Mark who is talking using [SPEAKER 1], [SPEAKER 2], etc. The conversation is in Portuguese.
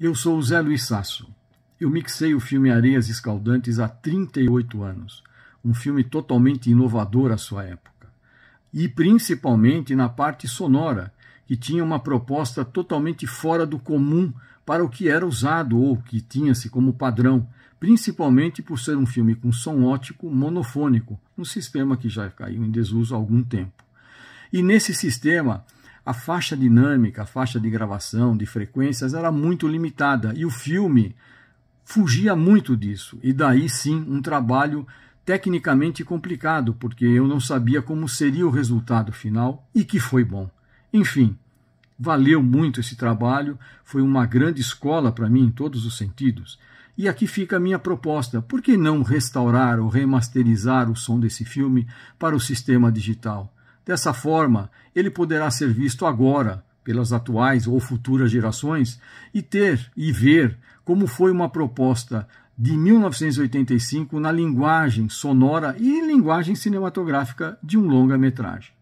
[SPEAKER 1] Eu sou o Zé Luiz Sasso. Eu mixei o filme Areias Escaldantes há 38 anos, um filme totalmente inovador à sua época, e principalmente na parte sonora, que tinha uma proposta totalmente fora do comum para o que era usado ou que tinha-se como padrão, principalmente por ser um filme com som ótico monofônico, um sistema que já caiu em desuso há algum tempo. E nesse sistema, a faixa dinâmica, a faixa de gravação, de frequências era muito limitada e o filme fugia muito disso. E daí sim um trabalho tecnicamente complicado, porque eu não sabia como seria o resultado final e que foi bom. Enfim, valeu muito esse trabalho, foi uma grande escola para mim em todos os sentidos. E aqui fica a minha proposta: por que não restaurar ou remasterizar o som desse filme para o sistema digital? Dessa forma, ele poderá ser visto agora pelas atuais ou futuras gerações e ter e ver como foi uma proposta de 1985 na linguagem sonora e linguagem cinematográfica de um longa-metragem.